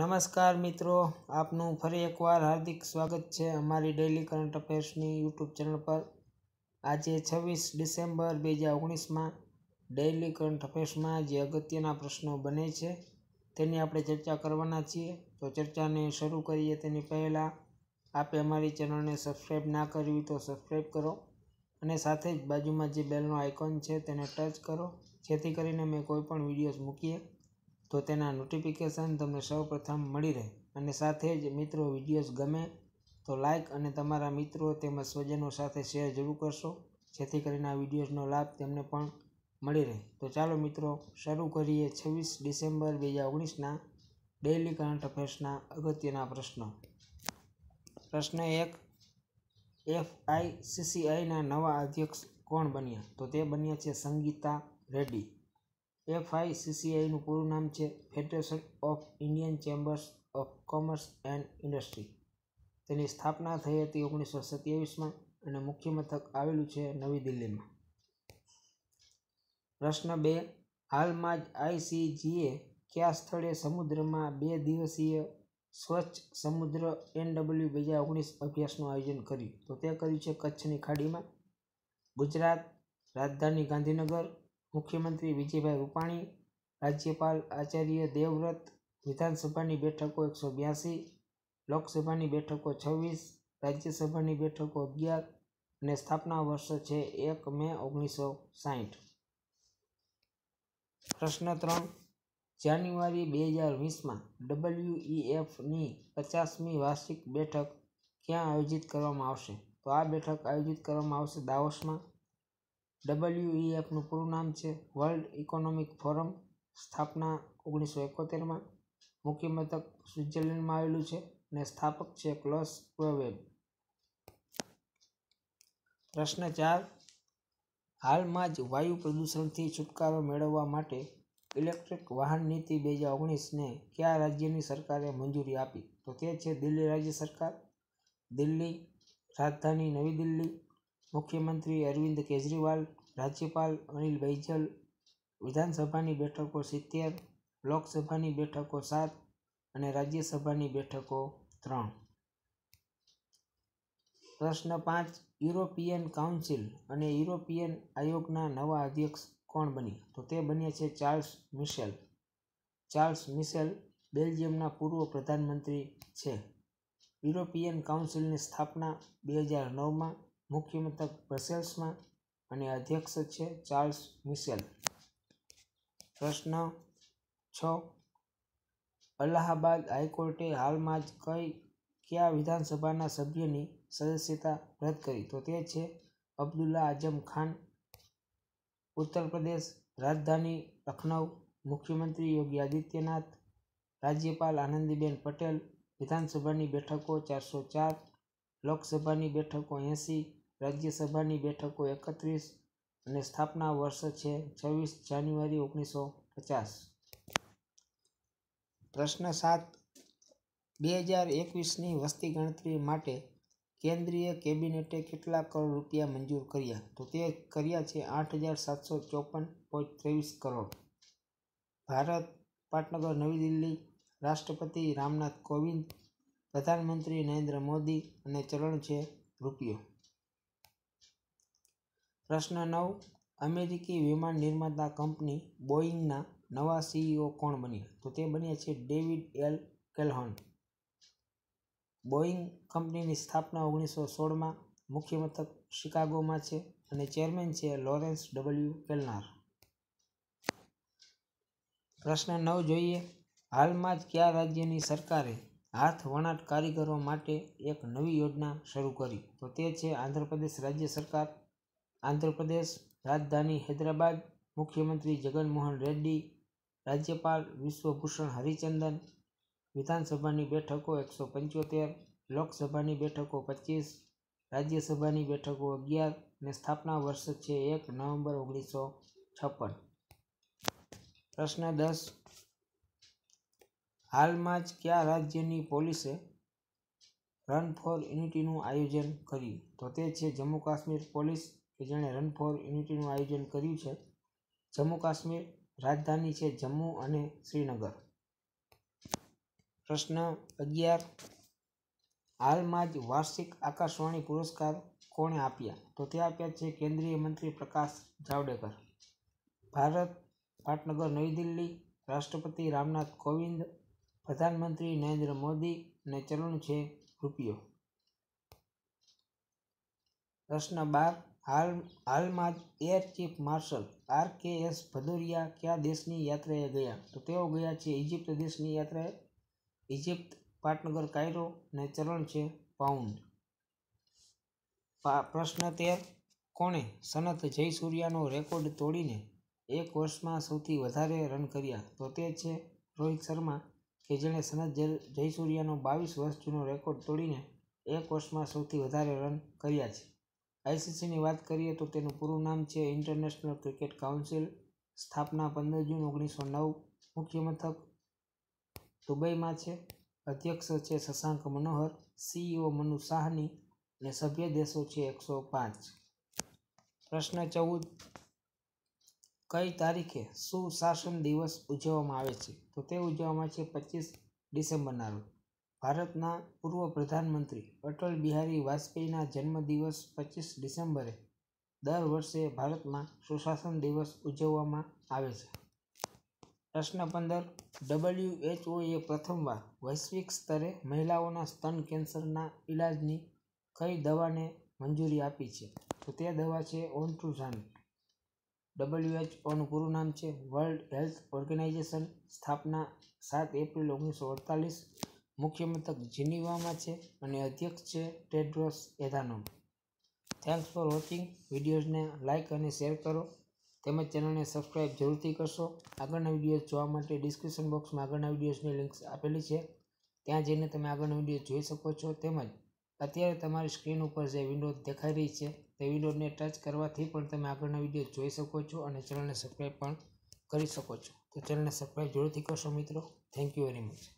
નમસ્કાર મિત્રો આપનું ફરી એકવાર હાર્દિક સ્વાગત છે અમારી ડેઇલી કરંટ અફેર્સની યુટ્યુબ ચેનલ પર આજે છવ્વીસ ડિસેમ્બર બે હજાર ઓગણીસમાં ડેઇલી કરંટ અફેર્સમાં જે અગત્યના પ્રશ્નો બને છે તેની આપણે ચર્ચા કરવાના છીએ તો ચર્ચાને શરૂ કરીએ તેની પહેલાં આપે અમારી ચેનલને સબસ્ક્રાઈબ ના કરવી તો સબસ્ક્રાઈબ કરો અને સાથે જ બાજુમાં જે બેલનો આઇકોન છે તેને ટચ કરો જેથી કરીને મેં કોઈપણ વિડીયોઝ મૂકીએ તો તેના નોટિફિકેશન તમને સૌપ્રથમ મળી રહે અને સાથે જ મિત્રો વિડીયોઝ ગમે તો લાઇક અને તમારા મિત્રો તેમજ સ્વજનો સાથે શેર જરૂર કરશો જેથી કરીને આ વિડીયોઝનો લાભ તેમને પણ મળી રહે તો ચાલો મિત્રો શરૂ કરીએ છવ્વીસ ડિસેમ્બર બે હજાર ઓગણીસના ડેઇલી કરંટ અફેર્સના અગત્યના પ્રશ્નો પ્રશ્ન એક એફ આઈ એફઆઈસીસીઆઈના નવા અધ્યક્ષ કોણ બન્યા તો તે બન્યા છે સંગીતા રેડ્ડી સીસીઆઈનું પૂરું નામ છે Federation of Indian Chambers of Commerce and Industry તેની સ્થાપના થઈ હતી ઓગણીસો સત્યાવીસમાં અને મુખ્ય મથક આવેલું છે નવી દિલ્હીમાં પ્રશ્ન બે હાલમાં જ આઈસીજીએ કયા સ્થળે સમુદ્રમાં બે દિવસીય સ્વચ્છ સમુદ્ર એનડબલ્યુ બે હજાર ઓગણીસ અભ્યાસનું આયોજન કર્યું તો તે કર્યું છે કચ્છની ખાડીમાં ગુજરાત રાજધાની ગાંધીનગર મુખ્યમંત્રી વિજયભાઈ રૂપાણી રાજ્યપાલ આચાર્ય દેવવ્રત વિધાનસભાની બેઠકો એકસો બ્યાસી લોકસભાની બેઠકો છવ્વીસ રાજ્યસભાની બેઠકો અગિયાર અને સ્થાપના વર્ષ છે એક મે ઓગણીસો સાહીઠ પ્રશ્ન ત્રણ જાન્યુઆરી બે હજાર વીસમાં ડબલ્યુઈએફની પચાસમી વાર્ષિક બેઠક ક્યાં આયોજિત કરવામાં આવશે તો આ બેઠક આયોજિત કરવામાં આવશે દાવોસમાં ડબલ્યુઈએફનું e પૂરું નામ છે વર્લ્ડ ઇકોનોમિક ફોરમ સ્થાપના ઓગણીસો એકોતેરમાં મુખ્ય મથક સ્વિટ્ઝરલેન્ડમાં આવેલું છે અને સ્થાપક છે ક્લોસ વેબ પ્રશ્ન ચાર હાલમાં જ વાયુ પ્રદૂષણથી છુટકારો મેળવવા માટે ઇલેક્ટ્રિક વાહન નીતિ બે હજાર ઓગણીસને કયા રાજ્યની સરકારે મંજૂરી આપી તો તે છે દિલ્હી રાજ્ય સરકાર દિલ્હી રાજધાની નવી દિલ્હી મુખ્યમંત્રી અરવિંદ કેજરીવાલ રાજ્યપાલ અનિલ બૈજલ વિધાનસભાની બેઠકો સિત્તેર લોકસભાની બેઠકો સાત અને રાજ્યસભાની બેઠકો ત્રણ પ્રશ્ન પાંચ યુરોપિયન કાઉન્સિલ અને યુરોપિયન આયોગના નવા અધ્યક્ષ કોણ બન્યા તો તે બન્યા છે ચાર્લ્સ મિશેલ ચાર્લ્સ મિશેલ બેલ્જિયમના પૂર્વ પ્રધાનમંત્રી છે યુરોપિયન કાઉન્સિલની સ્થાપના બે હજાર નવમાં મુખ્ય મથક બ્રસેલ્સમાં અને અધ્યક્ષ છે ચાર્લ્સ મિશેલ પ્રશ્ન છ અલ્હાબાદ હાઈકોર્ટે હાલમાં જ કઈ કયા વિધાનસભાના સભ્યની સદસ્યતા રદ કરી તો તે છે અબ્દુલ્લા આઝમ ખાન ઉત્તર પ્રદેશ રાજધાની લખનઉ મુખ્યમંત્રી યોગી આદિત્યનાથ રાજ્યપાલ આનંદીબેન પટેલ વિધાનસભાની બેઠકો ચારસો ચાર લોકસભાની બેઠકો એંસી રાજ્યસભાની બેઠકો એકત્રીસ અને સ્થાપના વર્ષ છે છવ્વીસ જાન્યુઆરી ઓગણીસો પચાસ પ્રશ્ન સાત બે હજાર એકવીસની વસ્તી ગણતરી માટે કેન્દ્રીય કેબિનેટે કેટલા કરોડ રૂપિયા મંજૂર કર્યા તો તે કર્યા છે આઠ હજાર સાતસો ચોપન પોઈન્ટ ત્રેવીસ કરોડ ભારત પાટનગર નવી દિલ્હી રાષ્ટ્રપતિ રામનાથ કોવિંદ પ્રધાનમંત્રી નરેન્દ્ર મોદી અને ચલણ છે રૂપિયો પ્રશ્ન નવ અમેરિકી વિમાન નિર્માતા કંપની બોઈંગના નવા સીઈઓ કોણ બન્યા તો તે બન્યા છે ડેવિડ એલ કેલહોન બોઈંગ કંપનીની સ્થાપના ઓગણીસો સોળમાં મુખ્ય મથક શિકાગોમાં છે અને ચેરમેન છે લોરેન્સ ડબલ્યુ કેલનાર પ્રશ્ન નવ જોઈએ હાલમાં જ કયા રાજ્યની સરકારે હાથ વણાટ કારીગરો માટે એક નવી યોજના શરૂ કરી તો તે છે આંધ્રપ્રદેશ રાજ્ય સરકાર આંધ્રપ્રદેશ રાજધાની હૈદરાબાદ મુખ્યમંત્રી જગનમોહન રેડ્ડી રાજ્યપાલ વિશ્વભૂષણ હરિચંદન વિધાનસભાની બેઠકો એકસો પંચોતેર લોકસભાની બેઠકો પચીસ રાજ્યસભાની બેઠકો અગિયાર અને સ્થાપના વર્ષ છે એક નવેમ્બર ઓગણીસો છપ્પન પ્રશ્ન દસ હાલમાં જ કયા રાજ્યની પોલીસે રન ફોર યુનિટીનું આયોજન કર્યું તો તે છે જમ્મુ કાશ્મીર પોલીસ કે જેણે રન ફોર યુનિટીનું આયોજન કર્યું છે જમ્મુ કાશ્મીર રાજધાની છે જમ્મુ અને શ્રીનગર પ્રશ્ન અગિયાર હાલમાં જ વાર્ષિક આકાશવાણી પુરસ્કાર કોણે આપ્યા તો તે આપ્યા છે કેન્દ્રીય મંત્રી પ્રકાશ જાવડેકર ભારત પાટનગર નવી દિલ્હી રાષ્ટ્રપતિ રામનાથ કોવિંદ પ્રધાનમંત્રી નરેન્દ્ર મોદીને ચલણ છે રૂપિયો પ્રશ્ન બાર હાલ હાલમાં જ air chief marshal R K S Bhadauria કયા દેશની યાત્રાએ ગયા તો તેઓ ગયા છે ઇજિપ્ત દેશની યાત્રાએ ઇજિપ્ત પાટનગર કાયરો ને ચલણ છે પાઉન્ડ પ્રશ્ન તેર કોણે સનત જયસૂર્યાનો રેકોર્ડ તોડીને એક વર્ષમાં સૌથી વધારે રન કર્યા તો તે છે રોહિત શર્મા કે જેણે સનત જયસૂર્યાનો બાવીસ વર્ષ જૂનો રેકોર્ડ તોડીને એક વર્ષમાં સૌથી વધારે રન કર્યા છે આઈસીસીની વાત કરીએ તો તેનું પૂરું નામ છે ઇન્ટરનેશનલ ક્રિકેટ કાઉન્સિલ સ્થાપના પંદર જૂન ઓગણીસો નવ મુખ્ય મથક દુબઈમાં છે અધ્યક્ષ છે શશાંક મનોહર સીઈઓ મનુ સાહની અને સભ્ય દેશો છે એકસો પાંચ પ્રશ્ન ચૌદ કઈ તારીખે સુશાસન દિવસ ઉજવવામાં આવે છે તો તે ઉજવવામાં છે પચીસ ડિસેમ્બરના રોજ ભારતના પૂર્વ પ્રધાનમંત્રી અટલ બિહારી વાજપેયીના જન્મદિવસ પચીસ ડિસેમ્બરે દર વર્ષે ભારતમાં સુશાસન દિવસ ઉજવવામાં આવે છે પ્રશ્ન પંદર ડબલ્યુએચઓએ પ્રથમવાર વૈશ્વિક સ્તરે મહિલાઓના સ્તન કેન્સરના ઇલાજની કઈ દવાને મંજૂરી આપી છે તો તે દવા છે ઓન્ટ્રુઝાની ડબલ્યુએચઓનું પૂરું નામ છે વર્લ્ડ હેલ્થ ઓર્ગેનાઇઝેશન સ્થાપના સાત એપ્રિલ ઓગણીસો અડતાલીસ મુખ્ય મથક જીનીવામાં છે અને અધ્યક્ષ છે Tedros Adhanom thanks for watching વિડીયોઝને લાઇક અને શેર કરો તેમજ ચેનલને સબસ્ક્રાઇબ જરૂરથી કરશો આગળના વિડીયોઝ જોવા માટે ડિસ્ક્રિપ્શન બોક્સમાં આગળના વિડીયોઝની લિંક્સ આપેલી છે ત્યાં જઈને તમે આગળના વિડીયો જોઈ શકો છો તેમજ અત્યારે તમારી સ્ક્રીન ઉપર જે વિન્ડો દેખાઈ રહી છે વેવિલોનને ટચ કરવાથી પણ તમે આગળના વિડીયો જોઈ શકો છો અને ચેનલને સબસ્ક્રાઈબ પણ કરી શકો છો તો ચેનલને સબસ્ક્રાઈબ જરૂરથી કરશો મિત્રો થેન્ક યુ વેરી મચ